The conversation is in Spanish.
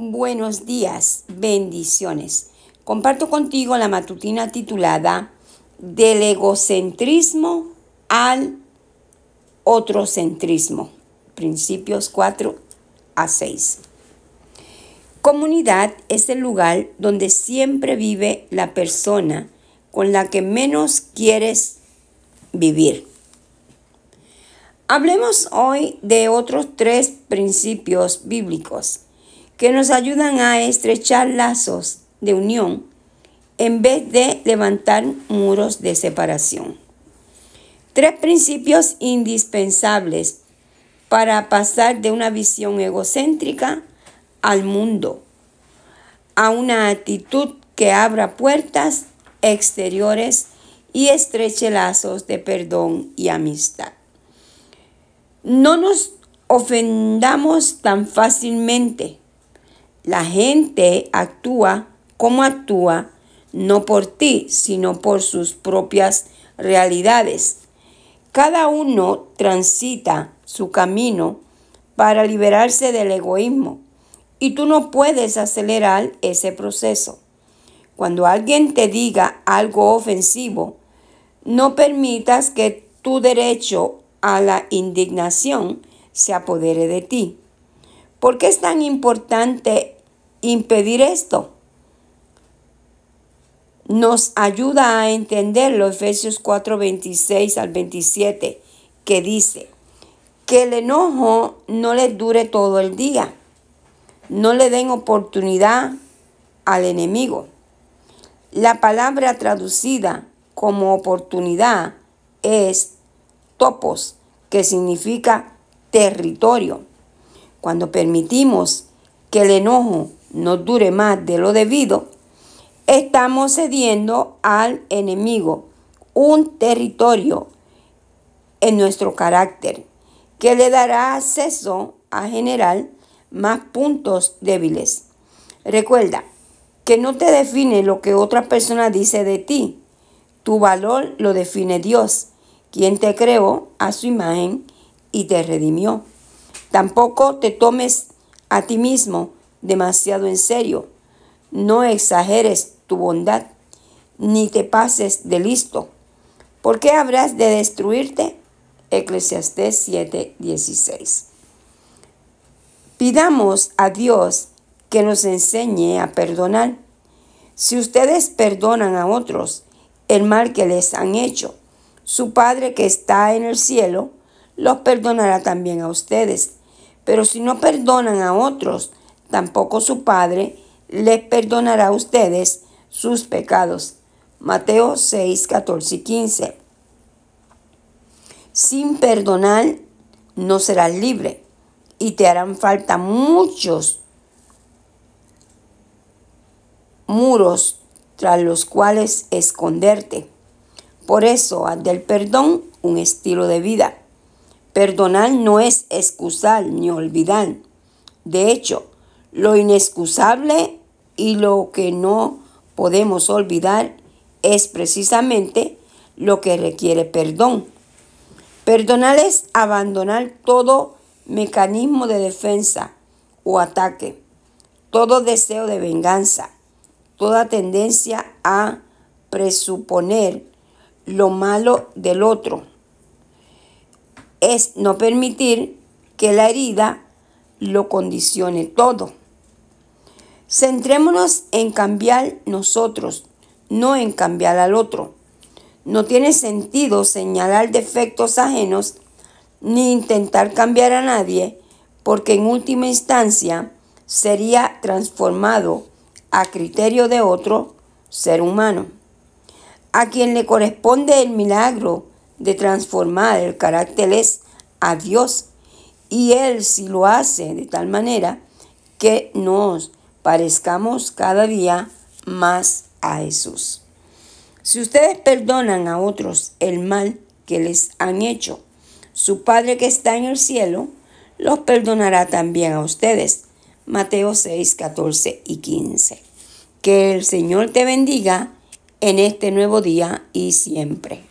Buenos días, bendiciones. Comparto contigo la matutina titulada Del egocentrismo al otrocentrismo, principios 4 a 6. Comunidad es el lugar donde siempre vive la persona con la que menos quieres vivir. Hablemos hoy de otros tres principios bíblicos que nos ayudan a estrechar lazos de unión en vez de levantar muros de separación. Tres principios indispensables para pasar de una visión egocéntrica al mundo, a una actitud que abra puertas exteriores y estreche lazos de perdón y amistad. No nos ofendamos tan fácilmente la gente actúa como actúa, no por ti, sino por sus propias realidades. Cada uno transita su camino para liberarse del egoísmo y tú no puedes acelerar ese proceso. Cuando alguien te diga algo ofensivo, no permitas que tu derecho a la indignación se apodere de ti. ¿Por qué es tan importante impedir esto? Nos ayuda a entender los Efesios 4, 26 al 27, que dice, que el enojo no le dure todo el día, no le den oportunidad al enemigo. La palabra traducida como oportunidad es topos, que significa territorio. Cuando permitimos que el enojo no dure más de lo debido, estamos cediendo al enemigo un territorio en nuestro carácter que le dará acceso a generar más puntos débiles. Recuerda que no te define lo que otra persona dice de ti. Tu valor lo define Dios, quien te creó a su imagen y te redimió. Tampoco te tomes a ti mismo demasiado en serio. No exageres tu bondad, ni te pases de listo. ...porque habrás de destruirte? Eclesiastés 7:16. Pidamos a Dios que nos enseñe a perdonar. Si ustedes perdonan a otros el mal que les han hecho, su Padre que está en el cielo los perdonará también a ustedes. Pero si no perdonan a otros tampoco su Padre le perdonará a ustedes sus pecados. Mateo 6, 14 y 15. Sin perdonar no serás libre y te harán falta muchos muros tras los cuales esconderte. Por eso haz del perdón un estilo de vida. Perdonar no es excusar ni olvidar. De hecho, lo inexcusable y lo que no podemos olvidar es precisamente lo que requiere perdón. Perdonar es abandonar todo mecanismo de defensa o ataque, todo deseo de venganza, toda tendencia a presuponer lo malo del otro. Es no permitir que la herida lo condicione todo. Centrémonos en cambiar nosotros, no en cambiar al otro. No tiene sentido señalar defectos ajenos ni intentar cambiar a nadie, porque en última instancia sería transformado a criterio de otro ser humano, a quien le corresponde el milagro de transformar el carácter es a Dios, y Él si lo hace de tal manera que nos parezcamos cada día más a Jesús. Si ustedes perdonan a otros el mal que les han hecho, su Padre que está en el cielo los perdonará también a ustedes. Mateo 6, 14 y 15. Que el Señor te bendiga en este nuevo día y siempre.